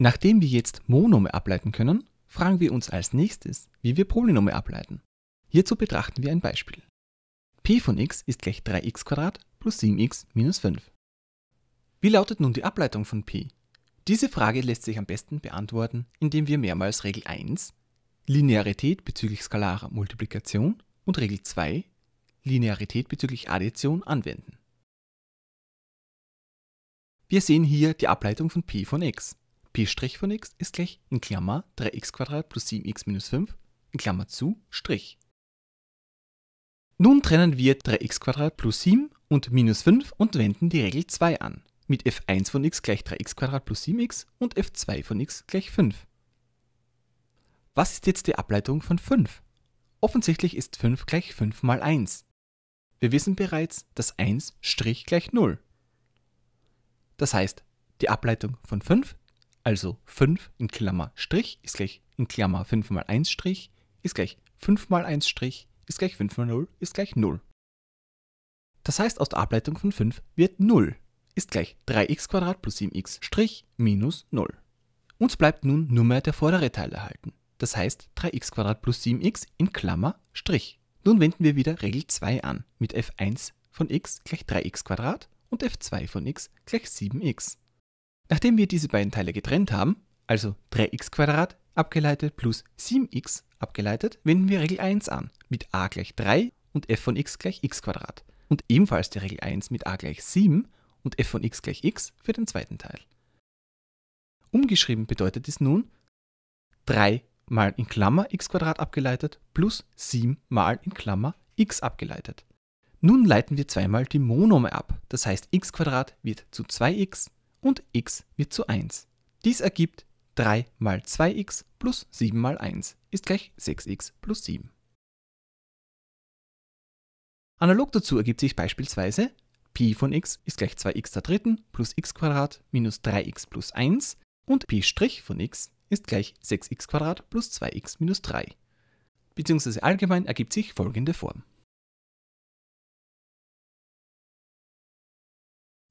Nachdem wir jetzt Monome ableiten können, fragen wir uns als nächstes, wie wir Polynome ableiten. Hierzu betrachten wir ein Beispiel. p von x ist gleich 3x plus 7x minus 5. Wie lautet nun die Ableitung von p? Diese Frage lässt sich am besten beantworten, indem wir mehrmals Regel 1, Linearität bezüglich skalarer Multiplikation und Regel 2, Linearität bezüglich Addition anwenden. Wir sehen hier die Ableitung von p von x. P' von x ist gleich in Klammer 3 x plus 7x minus 5 in Klammer zu Strich. Nun trennen wir 3 x plus 7 und minus 5 und wenden die Regel 2 an, mit f1 von x gleich 3 x plus 7x und f2 von x gleich 5. Was ist jetzt die Ableitung von 5? Offensichtlich ist 5 gleich 5 mal 1. Wir wissen bereits, dass 1' Strich gleich 0. Das heißt, die Ableitung von 5 also 5 in Klammer Strich ist gleich in Klammer 5 mal 1 Strich ist gleich 5 mal 1 Strich ist gleich 5 mal 0 ist gleich 0. Das heißt, aus der Ableitung von 5 wird 0 ist gleich 3x plus 7x Strich minus 0. Uns bleibt nun nur mehr der vordere Teil erhalten. Das heißt 3x plus 7x in Klammer Strich. Nun wenden wir wieder Regel 2 an mit f1 von x gleich 3x und f2 von x gleich 7x. Nachdem wir diese beiden Teile getrennt haben, also 3x abgeleitet plus 7x abgeleitet, wenden wir Regel 1 an mit a gleich 3 und f von x gleich x und ebenfalls die Regel 1 mit a gleich 7 und f von x gleich x für den zweiten Teil. Umgeschrieben bedeutet es nun 3 mal in Klammer x abgeleitet plus 7 mal in Klammer x abgeleitet. Nun leiten wir zweimal die Monome ab, das heißt x wird zu 2x und x wird zu 1. Dies ergibt 3 mal 2x plus 7 mal 1 ist gleich 6x plus 7. Analog dazu ergibt sich beispielsweise Pi von x ist gleich 2x der dritten plus x minus 3x plus 1 und Pi' von x ist gleich 6x plus 2x minus 3. Beziehungsweise allgemein ergibt sich folgende Form.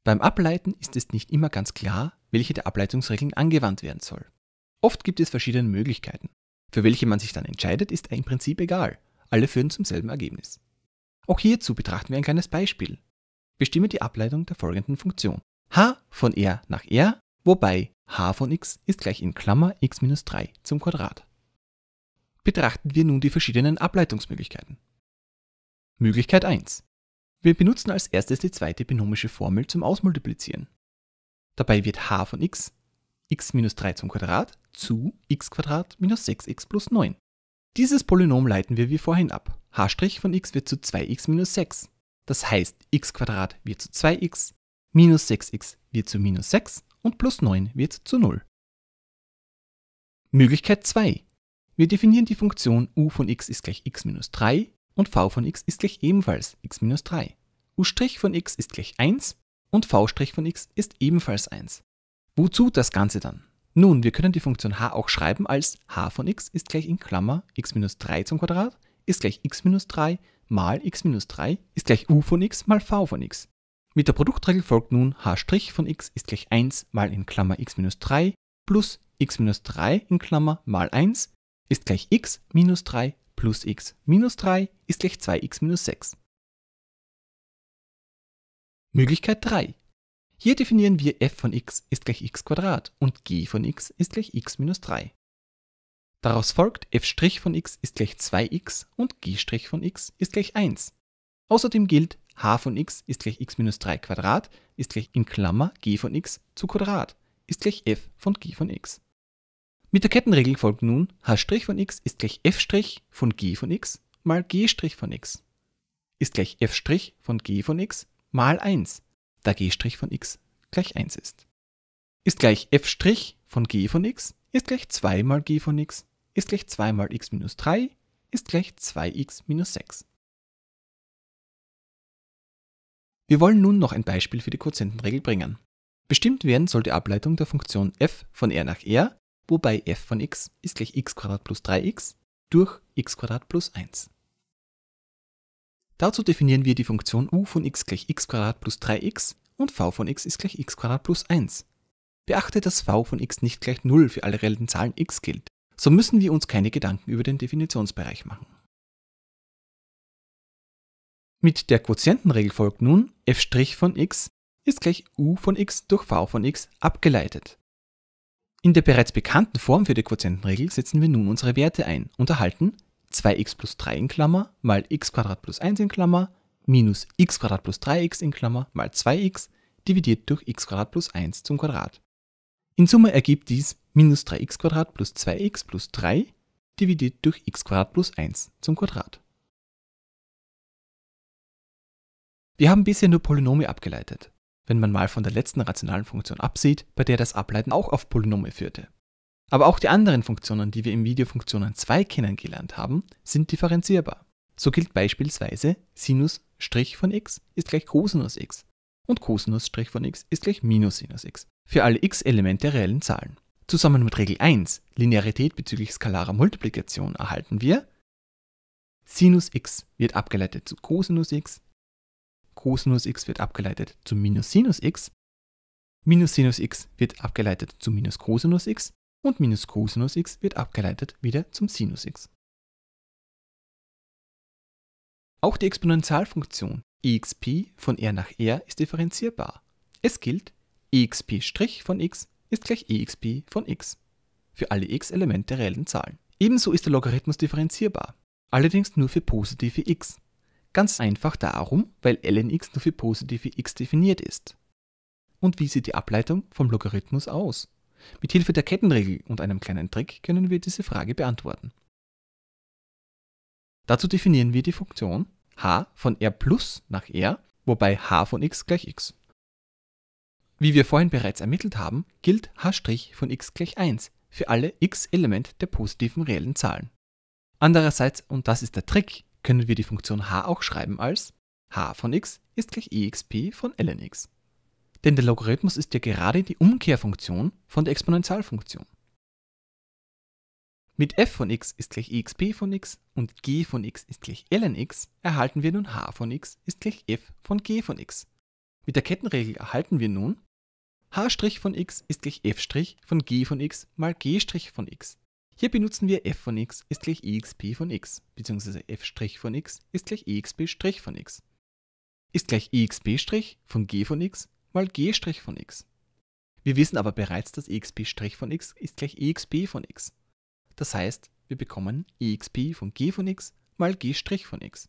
Beim Ableiten ist es nicht immer ganz klar, welche der Ableitungsregeln angewandt werden soll. Oft gibt es verschiedene Möglichkeiten. Für welche man sich dann entscheidet, ist im Prinzip egal. Alle führen zum selben Ergebnis. Auch hierzu betrachten wir ein kleines Beispiel. Bestimme die Ableitung der folgenden Funktion. h von r nach r, wobei h von x ist gleich in Klammer x 3 zum Quadrat. Betrachten wir nun die verschiedenen Ableitungsmöglichkeiten. Möglichkeit 1. Wir benutzen als erstes die zweite binomische Formel zum Ausmultiplizieren. Dabei wird h von x, x minus 3 zum Quadrat, zu x minus 6x plus 9. Dieses Polynom leiten wir wie vorhin ab. h' von x wird zu 2x minus 6. Das heißt, x Quadrat wird zu 2x, minus 6x wird zu minus 6 und plus 9 wird zu 0. Möglichkeit 2. Wir definieren die Funktion u von x ist gleich x minus 3 und v von x ist gleich ebenfalls x minus 3 u' von x ist gleich 1 und v' von x ist ebenfalls 1. Wozu das Ganze dann? Nun, wir können die Funktion h auch schreiben als h von x ist gleich in Klammer x 3 zum Quadrat ist gleich x 3 mal x 3 ist gleich u von x mal v von x. Mit der Produktregel folgt nun h' von x ist gleich 1 mal in Klammer x 3 plus x 3 in Klammer mal 1 ist gleich x 3 plus x 3 ist gleich 2x 6. Möglichkeit 3. Hier definieren wir f von x ist gleich x und g von x ist gleich x minus 3. Daraus folgt, f' von x ist gleich 2x und g' von x ist gleich 1. Außerdem gilt, h von x ist gleich x minus 3 Quadrat ist gleich in Klammer g von x zu Quadrat ist gleich f von g von x. Mit der Kettenregel folgt nun, h' von x ist gleich f' von g von x mal g' von x ist gleich f' von g von x mal 1, da g' von x gleich 1 ist. Ist gleich f' von g von x ist gleich 2 mal g von x ist gleich 2 mal x minus 3 ist gleich 2x minus 6. Wir wollen nun noch ein Beispiel für die Quotientenregel bringen. Bestimmt werden soll die Ableitung der Funktion f von r nach r, wobei f von x ist gleich x2 plus 3x durch x2 plus 1. Dazu definieren wir die Funktion u von x gleich x 2 plus 3x und v von x ist gleich x 2 plus 1. Beachte, dass v von x nicht gleich 0 für alle reellen Zahlen x gilt, so müssen wir uns keine Gedanken über den Definitionsbereich machen. Mit der Quotientenregel folgt nun f' von x ist gleich u von x durch v von x abgeleitet. In der bereits bekannten Form für die Quotientenregel setzen wir nun unsere Werte ein und erhalten 2x plus 3 in Klammer mal x plus 1 in Klammer minus x plus 3x in Klammer mal 2x dividiert durch x plus 1 zum Quadrat. In Summe ergibt dies minus 3x plus 2x plus 3 dividiert durch x plus 1 zum Quadrat. Wir haben bisher nur Polynome abgeleitet, wenn man mal von der letzten rationalen Funktion absieht, bei der das Ableiten auch auf Polynome führte. Aber auch die anderen Funktionen, die wir im Video Funktionen 2 kennengelernt haben, sind differenzierbar. So gilt beispielsweise Sinus' von x ist gleich Cosinus x und Cosinus' von x ist gleich minus Sinus x für alle x-Elemente der reellen Zahlen. Zusammen mit Regel 1, Linearität bezüglich skalarer Multiplikation, erhalten wir Sinus x wird abgeleitet zu Cosinus x, Cosinus x wird abgeleitet zu minus Sinus x, minus Sinus x wird abgeleitet zu minus Cosinus x und minus Cosinus x wird abgeleitet wieder zum Sinus x. Auch die Exponentialfunktion exp von r nach r ist differenzierbar. Es gilt, exp' von x ist gleich exp von x für alle x Elemente der reellen Zahlen. Ebenso ist der Logarithmus differenzierbar, allerdings nur für positive x. Ganz einfach darum, weil ln x nur für positive x definiert ist. Und wie sieht die Ableitung vom Logarithmus aus? Mit Hilfe der Kettenregel und einem kleinen Trick können wir diese Frage beantworten. Dazu definieren wir die Funktion h von r plus nach r, wobei h von x gleich x. Wie wir vorhin bereits ermittelt haben, gilt h' von x gleich 1 für alle x-Element der positiven reellen Zahlen. Andererseits, und das ist der Trick, können wir die Funktion h auch schreiben als h von x ist gleich exp von ln x. Denn der Logarithmus ist ja gerade die Umkehrfunktion von der Exponentialfunktion. Mit f von x ist gleich exp von x und g von x ist gleich ln x erhalten wir nun h von x ist gleich f von g von x. Mit der Kettenregel erhalten wir nun h' von x ist gleich f' von g von x mal g' von x. Hier benutzen wir f von x ist gleich exp von x, bzw. f' von x ist gleich exp' von x. Ist gleich exp' von g von x mal g' von x. Wir wissen aber bereits, dass exp' von x ist gleich exp von x. Das heißt, wir bekommen exp von g von x mal g' von x.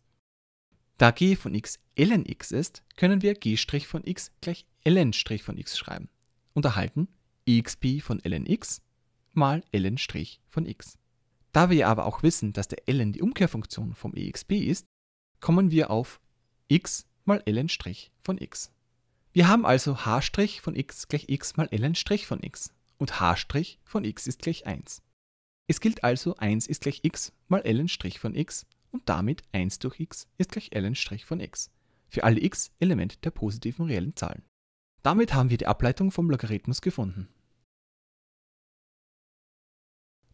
Da g von x ln x ist, können wir g' von x gleich ln' von x schreiben und erhalten exp von ln x mal ln' von x. Da wir aber auch wissen, dass der ln die Umkehrfunktion vom exp ist, kommen wir auf x mal ln' von x. Wir haben also h' von x gleich x mal ln' von x und h' von x ist gleich 1. Es gilt also 1 ist gleich x mal ln' von x und damit 1 durch x ist gleich ln' von x. Für alle x Element der positiven reellen Zahlen. Damit haben wir die Ableitung vom Logarithmus gefunden.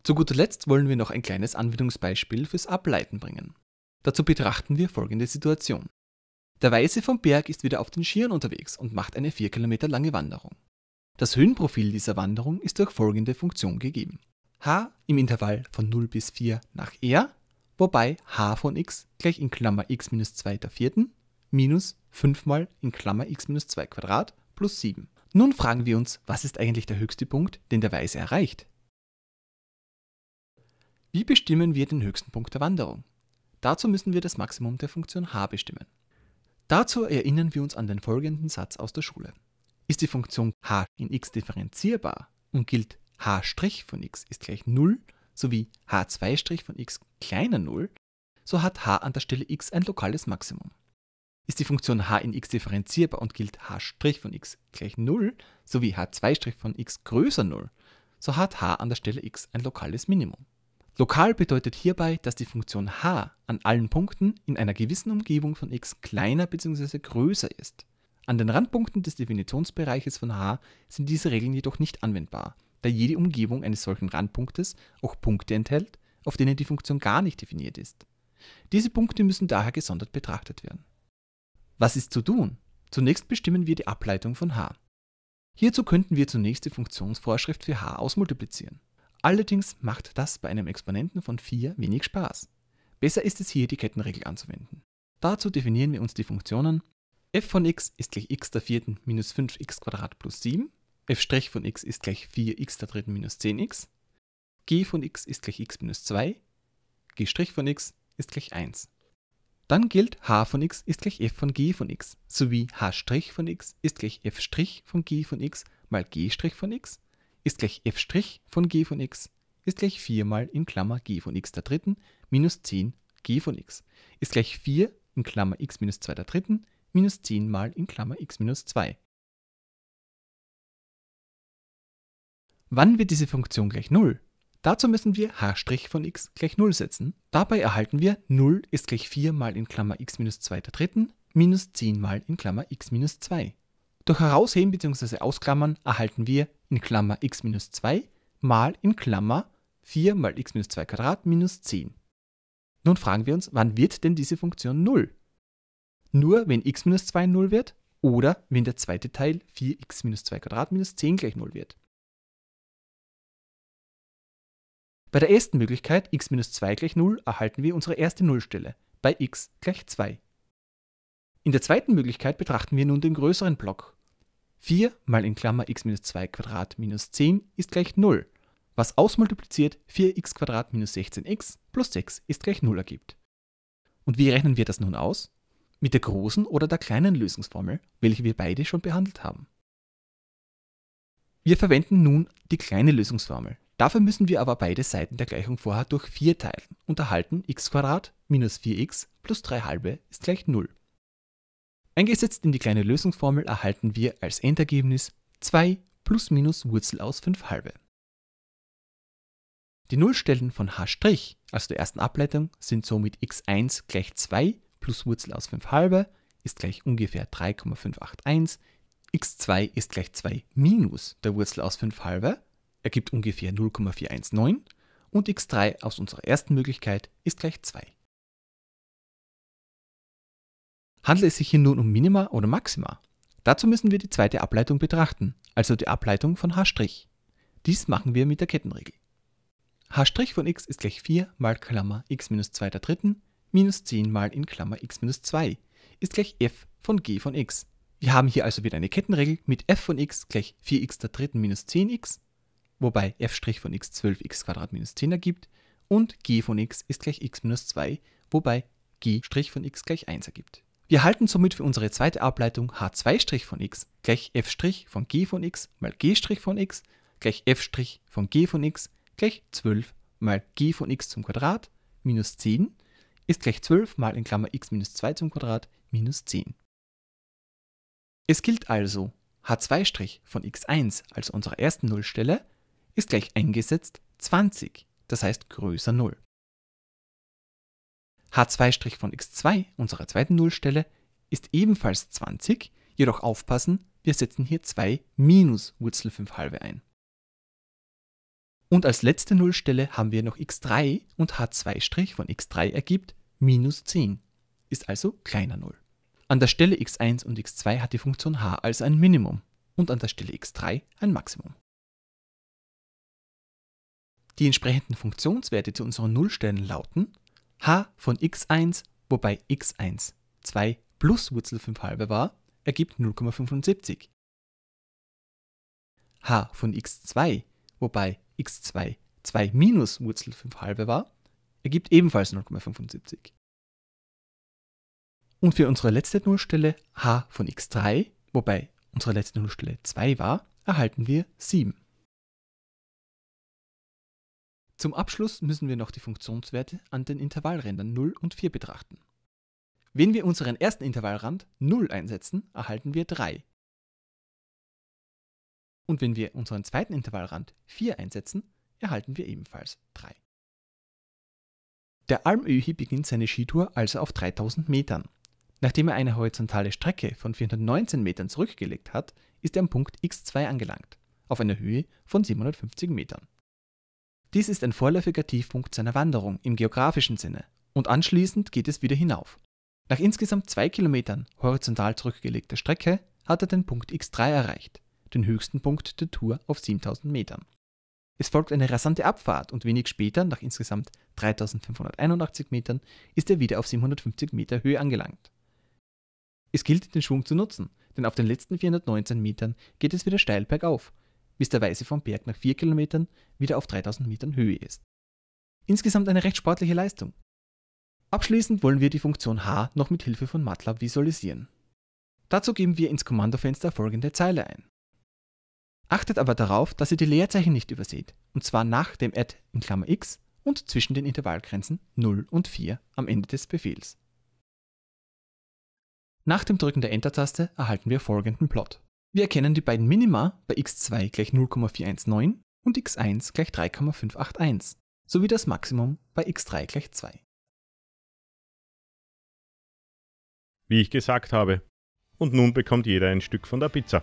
Zu guter Letzt wollen wir noch ein kleines Anwendungsbeispiel fürs Ableiten bringen. Dazu betrachten wir folgende Situation. Der Weiße vom Berg ist wieder auf den Skiern unterwegs und macht eine 4 km lange Wanderung. Das Höhenprofil dieser Wanderung ist durch folgende Funktion gegeben. h im Intervall von 0 bis 4 nach r, wobei h von x gleich in Klammer x 2 der vierten minus 5 mal in Klammer x 2 Quadrat plus 7. Nun fragen wir uns, was ist eigentlich der höchste Punkt, den der Weiße erreicht? Wie bestimmen wir den höchsten Punkt der Wanderung? Dazu müssen wir das Maximum der Funktion h bestimmen. Dazu erinnern wir uns an den folgenden Satz aus der Schule. Ist die Funktion h in x differenzierbar und gilt h' von x ist gleich 0 sowie h2' von x kleiner 0, so hat h an der Stelle x ein lokales Maximum. Ist die Funktion h in x differenzierbar und gilt h' von x gleich 0 sowie h2' von x größer 0, so hat h an der Stelle x ein lokales Minimum. Lokal bedeutet hierbei, dass die Funktion h an allen Punkten in einer gewissen Umgebung von x kleiner bzw. größer ist. An den Randpunkten des Definitionsbereiches von h sind diese Regeln jedoch nicht anwendbar, da jede Umgebung eines solchen Randpunktes auch Punkte enthält, auf denen die Funktion gar nicht definiert ist. Diese Punkte müssen daher gesondert betrachtet werden. Was ist zu tun? Zunächst bestimmen wir die Ableitung von h. Hierzu könnten wir zunächst die Funktionsvorschrift für h ausmultiplizieren. Allerdings macht das bei einem Exponenten von 4 wenig Spaß. Besser ist es hier, die Kettenregel anzuwenden. Dazu definieren wir uns die Funktionen f von x ist gleich x der vierten minus 5x plus 7, f' von x ist gleich 4x der dritten minus 10x, g von x ist gleich x minus 2, g' von x ist gleich 1. Dann gilt h von x ist gleich f von g von x, sowie h' von x ist gleich f' von g von x mal g' von x ist gleich f' von g von x ist gleich 4 mal in Klammer g von x der dritten minus 10 g von x ist gleich 4 in Klammer x minus 2 der dritten minus 10 mal in Klammer x minus 2. Wann wird diese Funktion gleich 0? Dazu müssen wir h' von x gleich 0 setzen. Dabei erhalten wir 0 ist gleich 4 mal in Klammer x minus 2 der dritten minus 10 mal in Klammer x minus 2. Durch Herausheben bzw. Ausklammern erhalten wir in Klammer x 2 mal in Klammer 4 mal x 2 Quadrat minus 10. Nun fragen wir uns, wann wird denn diese Funktion 0? Nur wenn x 2 0 wird oder wenn der zweite Teil 4x 2 Quadrat minus 10 gleich 0 wird. Bei der ersten Möglichkeit x 2 gleich 0 erhalten wir unsere erste Nullstelle bei x gleich 2 in der zweiten Möglichkeit betrachten wir nun den größeren Block. 4 mal in Klammer x 2 Quadrat minus 10 ist gleich 0, was ausmultipliziert 4x Quadrat minus 16x plus 6 ist gleich 0 ergibt. Und wie rechnen wir das nun aus? Mit der großen oder der kleinen Lösungsformel, welche wir beide schon behandelt haben. Wir verwenden nun die kleine Lösungsformel. Dafür müssen wir aber beide Seiten der Gleichung vorher durch 4 teilen und erhalten x minus 4x plus 3 halbe ist gleich 0. Eingesetzt in die kleine Lösungsformel erhalten wir als Endergebnis 2 plus minus Wurzel aus 5 halbe. Die Nullstellen von h', also der ersten Ableitung, sind somit x1 gleich 2 plus Wurzel aus 5 halbe ist gleich ungefähr 3,581, x2 ist gleich 2 minus der Wurzel aus 5 halbe, ergibt ungefähr 0,419 und x3 aus unserer ersten Möglichkeit ist gleich 2. handelt es sich hier nun um Minima oder Maxima? Dazu müssen wir die zweite Ableitung betrachten, also die Ableitung von h'. Dies machen wir mit der Kettenregel. h' von x ist gleich 4 mal Klammer x 2 der dritten minus 10 mal in Klammer x 2 ist gleich f von g von x. Wir haben hier also wieder eine Kettenregel mit f von x gleich 4x der dritten minus 10x, wobei f' von x 12x Quadrat minus 10 ergibt und g von x ist gleich x 2, wobei g' von x gleich 1 ergibt. Wir halten somit für unsere zweite Ableitung h2' von x gleich f' von g von x mal g' von x gleich f' von g von x gleich 12 mal g von x zum Quadrat minus 10 ist gleich 12 mal in Klammer x minus 2 zum Quadrat minus 10. Es gilt also, h2' von x1, also unserer ersten Nullstelle, ist gleich eingesetzt 20, das heißt größer 0 h2' von x2, unserer zweiten Nullstelle, ist ebenfalls 20, jedoch aufpassen, wir setzen hier 2 minus Wurzel 5 halbe ein. Und als letzte Nullstelle haben wir noch x3 und h2' von x3 ergibt minus 10, ist also kleiner 0. An der Stelle x1 und x2 hat die Funktion h also ein Minimum und an der Stelle x3 ein Maximum. Die entsprechenden Funktionswerte zu unseren Nullstellen lauten h von x1, wobei x1 2 plus Wurzel 5 halbe war, ergibt 0,75. h von x2, wobei x2 2 minus Wurzel 5 halbe war, ergibt ebenfalls 0,75. Und für unsere letzte Nullstelle h von x3, wobei unsere letzte Nullstelle 2 war, erhalten wir 7. Zum Abschluss müssen wir noch die Funktionswerte an den Intervallrändern 0 und 4 betrachten. Wenn wir unseren ersten Intervallrand 0 einsetzen, erhalten wir 3. Und wenn wir unseren zweiten Intervallrand 4 einsetzen, erhalten wir ebenfalls 3. Der Almöhi beginnt seine Skitour also auf 3000 Metern. Nachdem er eine horizontale Strecke von 419 Metern zurückgelegt hat, ist er am Punkt x2 angelangt, auf einer Höhe von 750 Metern. Dies ist ein vorläufiger Tiefpunkt seiner Wanderung im geografischen Sinne und anschließend geht es wieder hinauf. Nach insgesamt zwei Kilometern horizontal zurückgelegter Strecke hat er den Punkt X3 erreicht, den höchsten Punkt der Tour auf 7000 Metern. Es folgt eine rasante Abfahrt und wenig später, nach insgesamt 3581 Metern, ist er wieder auf 750 Meter Höhe angelangt. Es gilt, den Schwung zu nutzen, denn auf den letzten 419 Metern geht es wieder steil bergauf bis der Weiße vom Berg nach 4 Kilometern wieder auf 3000 Metern Höhe ist. Insgesamt eine recht sportliche Leistung. Abschließend wollen wir die Funktion h noch mit Hilfe von MATLAB visualisieren. Dazu geben wir ins Kommandofenster folgende Zeile ein. Achtet aber darauf, dass ihr die Leerzeichen nicht überseht, und zwar nach dem add in Klammer x und zwischen den Intervallgrenzen 0 und 4 am Ende des Befehls. Nach dem Drücken der Enter-Taste erhalten wir folgenden Plot. Wir erkennen die beiden Minima bei x2 gleich 0,419 und x1 gleich 3,581 sowie das Maximum bei x3 gleich 2. Wie ich gesagt habe. Und nun bekommt jeder ein Stück von der Pizza.